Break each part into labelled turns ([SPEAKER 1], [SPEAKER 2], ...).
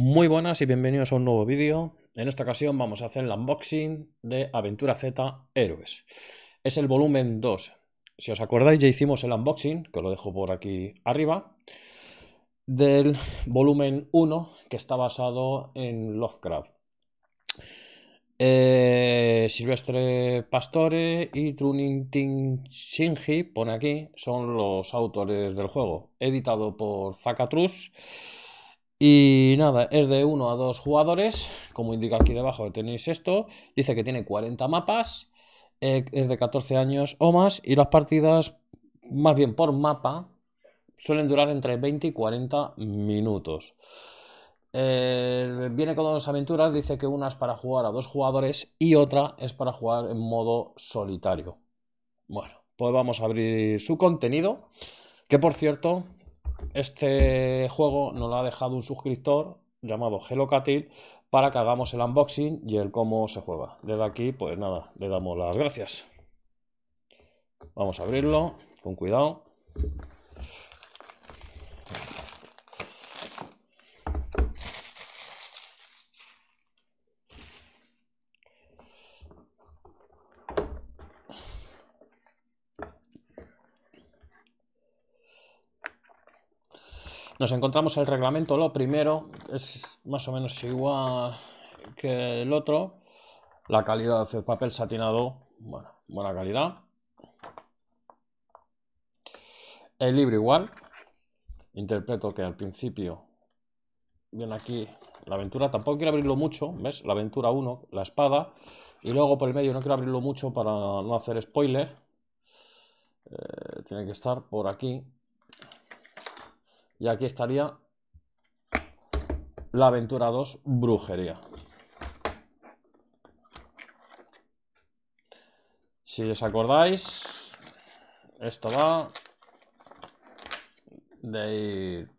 [SPEAKER 1] Muy buenas y bienvenidos a un nuevo vídeo. En esta ocasión vamos a hacer el unboxing de Aventura Z Héroes. Es el volumen 2. Si os acordáis ya hicimos el unboxing, que lo dejo por aquí arriba, del volumen 1 que está basado en Lovecraft. Eh, Silvestre Pastore y Trunin Ting Shinji, pone aquí, son los autores del juego. Editado por Zacatrus y nada, es de uno a dos jugadores, como indica aquí debajo tenéis esto, dice que tiene 40 mapas, eh, es de 14 años o más y las partidas, más bien por mapa, suelen durar entre 20 y 40 minutos. Eh, viene con dos aventuras, dice que una es para jugar a dos jugadores y otra es para jugar en modo solitario. Bueno, pues vamos a abrir su contenido, que por cierto, este juego nos lo ha dejado un suscriptor llamado Helocatil para que hagamos el unboxing y el cómo se juega. Desde aquí, pues nada, le damos las gracias. Vamos a abrirlo con cuidado. Nos encontramos el reglamento, lo primero, es más o menos igual que el otro. La calidad del papel satinado, buena calidad. El libro igual. Interpreto que al principio viene aquí la aventura. Tampoco quiero abrirlo mucho, ¿ves? La aventura 1, la espada. Y luego por el medio no quiero abrirlo mucho para no hacer spoiler. Eh, tiene que estar por aquí. Y aquí estaría la aventura 2, brujería. Si os acordáis, esto va de ir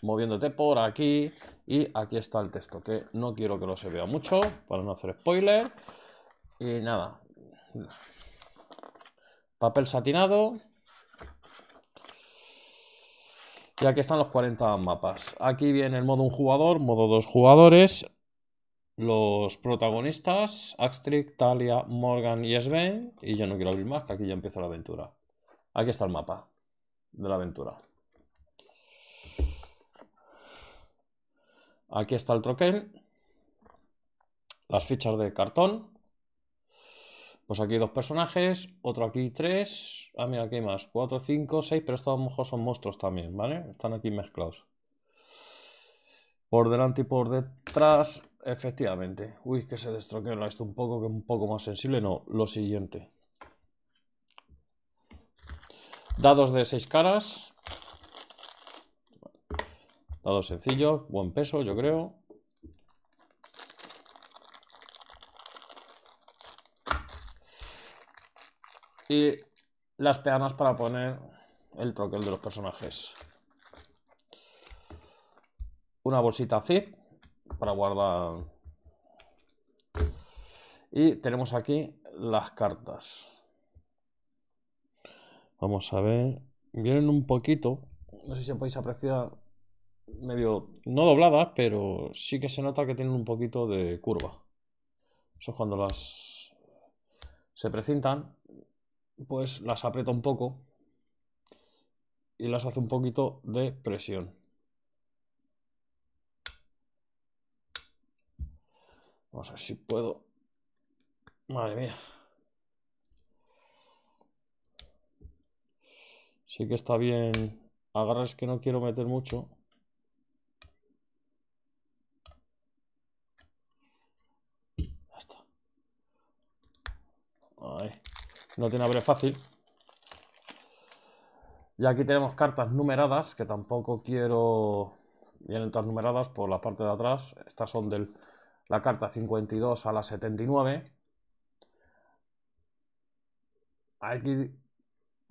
[SPEAKER 1] moviéndote por aquí y aquí está el texto, que no quiero que lo se vea mucho para no hacer spoiler. Y nada, papel satinado, Y aquí están los 40 mapas. Aquí viene el modo un jugador, modo dos jugadores, los protagonistas, Axtric, Talia, Morgan y Sven. Y yo no quiero abrir más, que aquí ya empieza la aventura. Aquí está el mapa de la aventura. Aquí está el troquel. Las fichas de cartón. Pues aquí dos personajes, otro aquí tres, Ah, mira, aquí hay más. 4, 5, 6, pero estos a lo mejor son monstruos también, ¿vale? Están aquí mezclados. Por delante y por detrás, efectivamente. Uy, que se destroqueó esto un poco, que es un poco más sensible. No, lo siguiente. Dados de 6 caras. Dados sencillos, buen peso, yo creo. Y las peanas para poner el troquel de los personajes. Una bolsita zip para guardar. Y tenemos aquí las cartas. Vamos a ver. Vienen un poquito. No sé si podéis apreciar. Medio. No dobladas, pero sí que se nota que tienen un poquito de curva. Eso es cuando las. Se precintan pues las aprieto un poco y las hace un poquito de presión. Vamos a ver si puedo. Madre mía. Sí que está bien. Agarras que no quiero meter mucho. Ya está. No tiene abre fácil. Y aquí tenemos cartas numeradas, que tampoco quiero... Vienen todas numeradas por la parte de atrás. Estas son de la carta 52 a la 79. Aquí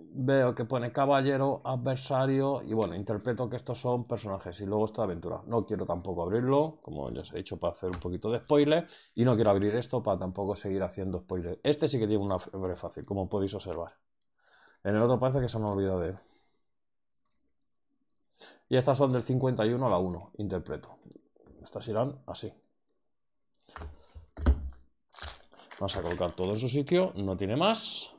[SPEAKER 1] veo que pone caballero, adversario y bueno, interpreto que estos son personajes y luego esta aventura. No quiero tampoco abrirlo, como ya os he dicho, para hacer un poquito de spoiler y no quiero abrir esto para tampoco seguir haciendo spoiler. Este sí que tiene una febre fácil, como podéis observar. En el otro parece que se me ha olvidado de Y estas son del 51 a la 1, interpreto. Estas irán así. Vamos a colocar todo en su sitio, no tiene más.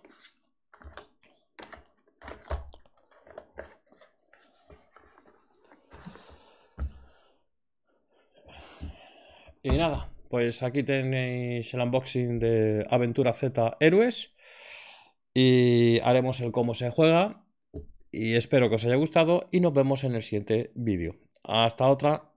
[SPEAKER 1] Y nada, pues aquí tenéis el unboxing de Aventura Z Héroes. Y haremos el cómo se juega. Y espero que os haya gustado y nos vemos en el siguiente vídeo. Hasta otra.